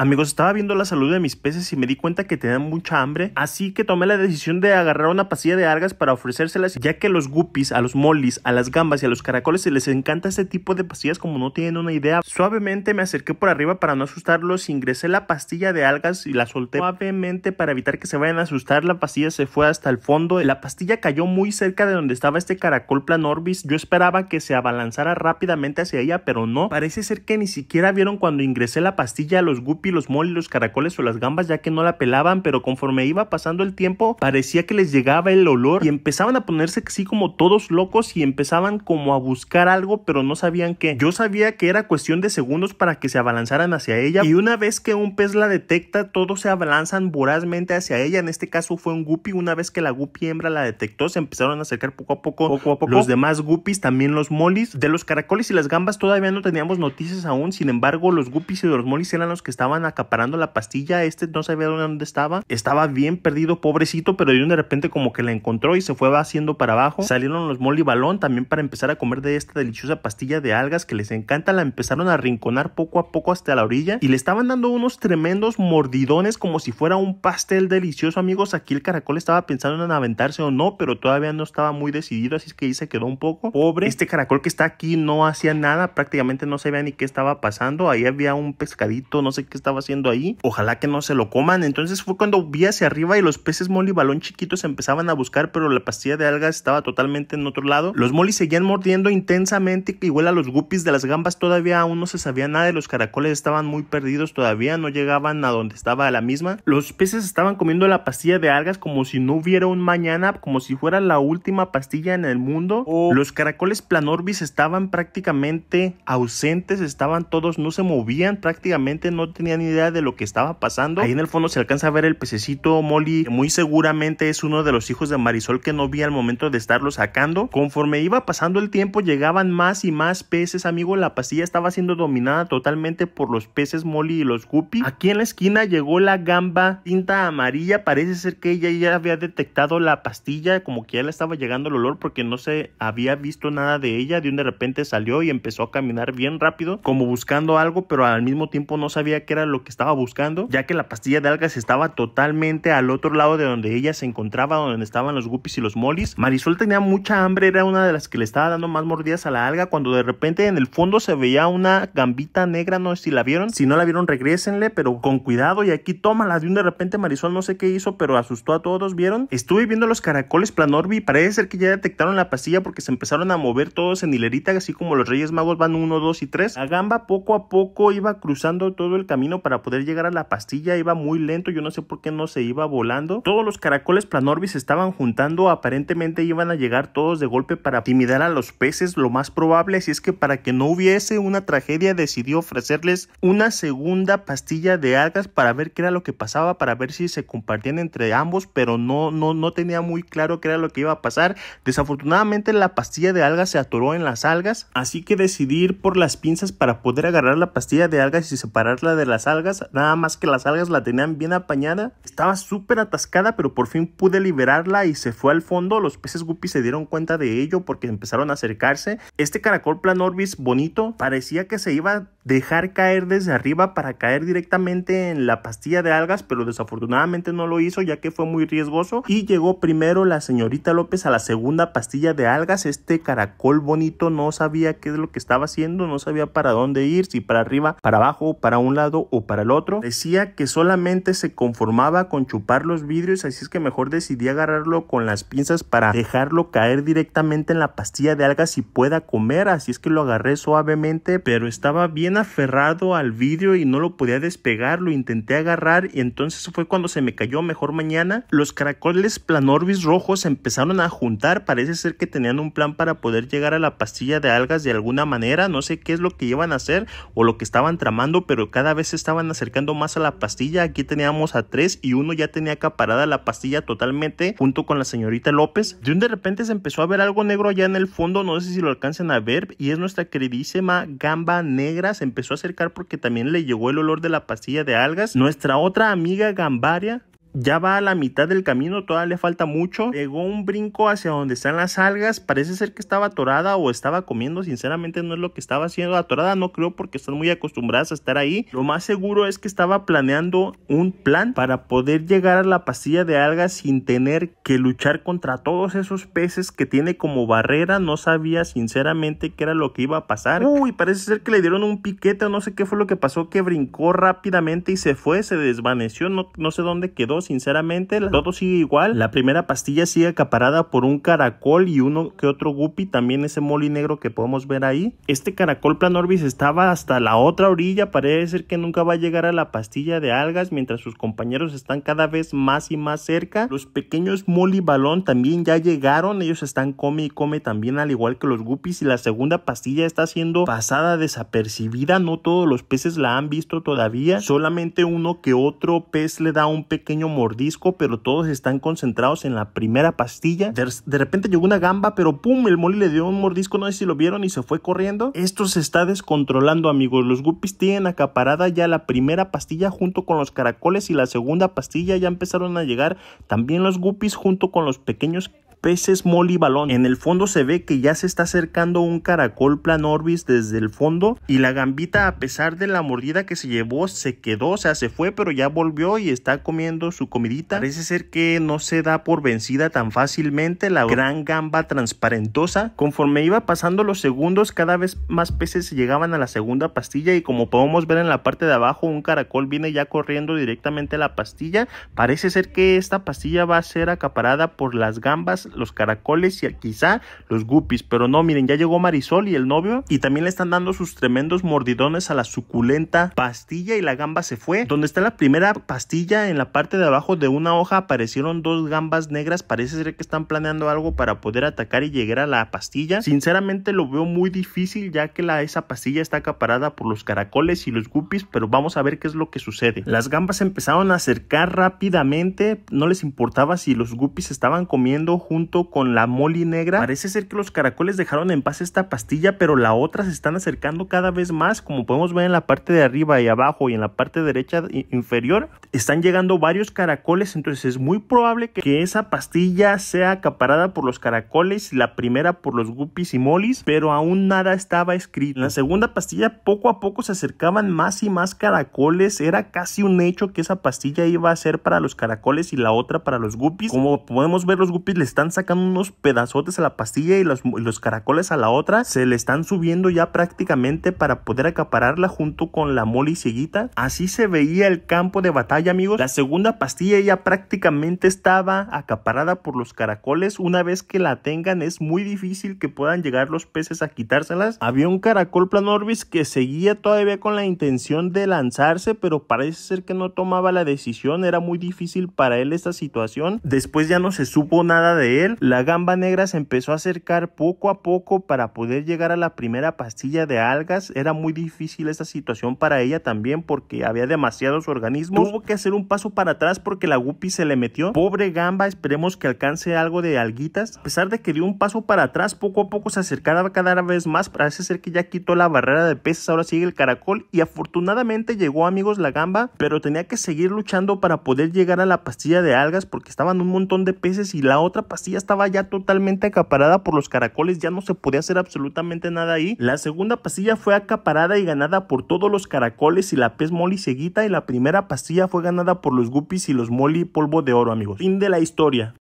Amigos, estaba viendo la salud de mis peces y me di cuenta que tenían mucha hambre, así que tomé la decisión de agarrar una pastilla de algas para ofrecérselas, ya que a los guppies, a los mollis, a las gambas y a los caracoles se les encanta este tipo de pastillas como no tienen una idea. Suavemente me acerqué por arriba para no asustarlos, ingresé la pastilla de algas y la solté suavemente para evitar que se vayan a asustar, la pastilla se fue hasta el fondo, la pastilla cayó muy cerca de donde estaba este caracol planorbis, yo esperaba que se abalanzara rápidamente hacia ella, pero no, parece ser que ni siquiera vieron cuando ingresé la pastilla a los guppies los moles, los caracoles o las gambas ya que no la pelaban, pero conforme iba pasando el tiempo parecía que les llegaba el olor y empezaban a ponerse así como todos locos y empezaban como a buscar algo pero no sabían qué. Yo sabía que era cuestión de segundos para que se abalanzaran hacia ella y una vez que un pez la detecta todos se abalanzan vorazmente hacia ella, en este caso fue un guppy, una vez que la guppy hembra la detectó se empezaron a acercar poco a poco, los demás guppies, también los molis, de los caracoles y las gambas todavía no teníamos noticias aún, sin embargo los guppies y los molis eran los que estaban acaparando la pastilla, este no sabía dónde estaba, estaba bien perdido, pobrecito, pero de repente como que la encontró y se fue haciendo para abajo. Salieron los molibalón también para empezar a comer de esta deliciosa pastilla de algas que les encanta, la empezaron a rinconar poco a poco hasta la orilla y le estaban dando unos tremendos mordidones como si fuera un pastel delicioso, amigos. Aquí el caracol estaba pensando en aventarse o no, pero todavía no estaba muy decidido, así es que ahí se quedó un poco. Pobre, este caracol que está aquí no hacía nada, prácticamente no sabía ni qué estaba pasando. Ahí había un pescadito, no sé qué estaba haciendo ahí. Ojalá que no se lo coman. Entonces fue cuando vi hacia arriba y los peces molly balón chiquitos empezaban a buscar, pero la pastilla de algas estaba totalmente en otro lado. Los molly seguían mordiendo intensamente, igual a los guppies de las gambas todavía aún no se sabía nada de los caracoles, estaban muy perdidos todavía, no llegaban a donde estaba la misma. Los peces estaban comiendo la pastilla de algas como si no hubiera un mañana, como si fuera la última pastilla en el mundo. Oh. los caracoles planorbis estaban prácticamente ausentes, estaban todos, no se movían, prácticamente no tenían ni idea de lo que estaba pasando. Ahí en el fondo se alcanza a ver el pececito Molly, que muy seguramente es uno de los hijos de Marisol que no vi al momento de estarlo sacando. Conforme iba pasando el tiempo, llegaban más y más peces, amigo. La pastilla estaba siendo dominada totalmente por los peces Molly y los Guppy. Aquí en la esquina llegó la gamba tinta amarilla. Parece ser que ella ya había detectado la pastilla, como que ya le estaba llegando el olor porque no se había visto nada de ella. De un de repente salió y empezó a caminar bien rápido, como buscando algo, pero al mismo tiempo no sabía que era lo que estaba buscando, ya que la pastilla de algas estaba totalmente al otro lado de donde ella se encontraba, donde estaban los guppies y los molis. Marisol tenía mucha hambre, era una de las que le estaba dando más mordidas a la alga, cuando de repente en el fondo se veía una gambita negra, no sé si la vieron, si no la vieron regrésenle, pero con cuidado y aquí tómala, de un de repente Marisol no sé qué hizo, pero asustó a todos, ¿vieron? Estuve viendo los caracoles planorbi parece ser que ya detectaron la pastilla porque se empezaron a mover todos en hilerita, así como los Reyes Magos van uno, dos y 3. La gamba poco a poco iba cruzando todo el camino para poder llegar a la pastilla iba muy lento, yo no sé por qué no se iba volando. Todos los caracoles planorbis estaban juntando, aparentemente iban a llegar todos de golpe para intimidar a los peces, lo más probable si es que para que no hubiese una tragedia decidió ofrecerles una segunda pastilla de algas para ver qué era lo que pasaba, para ver si se compartían entre ambos, pero no no no tenía muy claro qué era lo que iba a pasar. Desafortunadamente la pastilla de algas se atoró en las algas, así que decidí ir por las pinzas para poder agarrar la pastilla de algas y separarla de las algas, nada más que las algas la tenían bien apañada. Estaba súper atascada, pero por fin pude liberarla y se fue al fondo. Los peces guppy se dieron cuenta de ello porque empezaron a acercarse. Este caracol planorbis bonito parecía que se iba a dejar caer desde arriba para caer directamente en la pastilla de algas, pero desafortunadamente no lo hizo ya que fue muy riesgoso. Y llegó primero la señorita López a la segunda pastilla de algas. Este caracol bonito no sabía qué es lo que estaba haciendo, no sabía para dónde ir, si para arriba, para abajo, para un lado o para el otro, decía que solamente se conformaba con chupar los vidrios, así es que mejor decidí agarrarlo con las pinzas para dejarlo caer directamente en la pastilla de algas y pueda comer, así es que lo agarré suavemente, pero estaba bien aferrado al vidrio y no lo podía despegar, lo intenté agarrar y entonces fue cuando se me cayó mejor mañana. Los caracoles planorbis rojos empezaron a juntar, parece ser que tenían un plan para poder llegar a la pastilla de algas de alguna manera, no sé qué es lo que iban a hacer o lo que estaban tramando, pero cada vez se estaban acercando más a la pastilla. Aquí teníamos a tres y uno ya tenía acaparada la pastilla totalmente junto con la señorita López. De un de repente se empezó a ver algo negro allá en el fondo. No sé si lo alcanzan a ver. Y es nuestra queridísima gamba negra. Se empezó a acercar porque también le llegó el olor de la pastilla de algas. Nuestra otra amiga gambaria ya va a la mitad del camino, todavía le falta mucho. Llegó un brinco hacia donde están las algas. Parece ser que estaba atorada o estaba comiendo. Sinceramente no es lo que estaba haciendo. Atorada no creo porque están muy acostumbradas a estar ahí. Lo más seguro es que estaba planeando un plan para poder llegar a la pastilla de algas sin tener que luchar contra todos esos peces que tiene como barrera. No sabía sinceramente qué era lo que iba a pasar. Uy, parece ser que le dieron un piquete o no sé qué fue lo que pasó. Que brincó rápidamente y se fue, se desvaneció. No, no sé dónde quedó Sinceramente, todo sigue igual. La primera pastilla sigue acaparada por un caracol y uno que otro guppy, también ese moli negro que podemos ver ahí. Este caracol planorbis estaba hasta la otra orilla, parece ser que nunca va a llegar a la pastilla de algas, mientras sus compañeros están cada vez más y más cerca. Los pequeños moli balón también ya llegaron, ellos están come y come también, al igual que los guppies, y la segunda pastilla está siendo pasada desapercibida, no todos los peces la han visto todavía, solamente uno que otro pez le da un pequeño mordisco, pero todos están concentrados en la primera pastilla. De, repente llegó una gamba, pero pum, el moli le dio un mordisco, no sé si lo vieron y se fue corriendo. Esto se está descontrolando, amigos. Los guppies tienen acaparada ya la primera pastilla junto con los caracoles y la segunda pastilla ya empezaron a llegar también los guppies junto con los pequeños peces moli balón. En el fondo se ve que ya se está acercando un caracol planorbis desde el fondo y la gambita a pesar de la mordida que se llevó se quedó, o sea, se fue pero ya volvió y está comiendo su comidita. Parece ser que no se da por vencida tan fácilmente la gran gamba transparentosa. Conforme iba pasando los segundos cada vez más peces llegaban a la segunda pastilla y como podemos ver en la parte de abajo un caracol viene ya corriendo directamente a la pastilla. Parece ser que esta pastilla va a ser acaparada por las gambas los caracoles y quizá los guppies. Pero no, miren, ya llegó Marisol y el novio y también le están dando sus tremendos mordidones a la suculenta pastilla y la gamba se fue. Donde está la primera pastilla, en la parte de abajo de una hoja aparecieron dos gambas negras. Parece ser que están planeando algo para poder atacar y llegar a la pastilla. Sinceramente lo veo muy difícil ya que la, esa pastilla está acaparada por los caracoles y los guppies, pero vamos a ver qué es lo que sucede. Las gambas empezaron a acercar rápidamente, no les importaba si los guppies estaban comiendo juntos con la moli negra. Parece ser que los caracoles dejaron en paz esta pastilla, pero la otra se están acercando cada vez más. Como podemos ver en la parte de arriba y abajo y en la parte derecha inferior, están llegando varios caracoles. Entonces es muy probable que esa pastilla sea acaparada por los caracoles, la primera por los guppies y molis, pero aún nada estaba escrito. En la segunda pastilla poco a poco se acercaban más y más caracoles. Era casi un hecho que esa pastilla iba a ser para los caracoles y la otra para los guppies. Como podemos ver, los guppies le están sacando unos pedazotes a la pastilla y los, caracoles a la otra, se le están subiendo ya prácticamente para poder acapararla junto con la mole y cieguita. Así se veía el campo de batalla, amigos. La segunda pastilla ya prácticamente estaba acaparada por los caracoles. Una vez que la tengan es muy difícil que puedan llegar los peces a quitárselas. Había un caracol planorbis que seguía todavía con la intención de lanzarse, pero parece ser que no tomaba la decisión. Era muy difícil para él esta situación. Después ya no se supo nada de él la gamba negra se empezó a acercar poco a poco para poder llegar a la primera pastilla de algas. Era muy difícil esta situación para ella también porque había demasiados organismos. Tuvo que hacer un paso para atrás porque la guppy se le metió. Pobre gamba, esperemos que alcance algo de alguitas. A pesar de que dio un paso para atrás, poco a poco se acercaba cada vez más. Parece ser que ya quitó la barrera de peces, ahora sigue el caracol y afortunadamente llegó amigos la gamba, pero tenía que seguir luchando para poder llegar a la pastilla de algas porque estaban un montón de peces y la otra pastilla pasilla estaba ya totalmente acaparada por los caracoles, ya no se podía hacer absolutamente nada ahí. La segunda pasilla fue acaparada y ganada por todos los caracoles y la pez molly seguita y la primera pasilla fue ganada por los guppies y los molly polvo de oro amigos. Fin de la historia.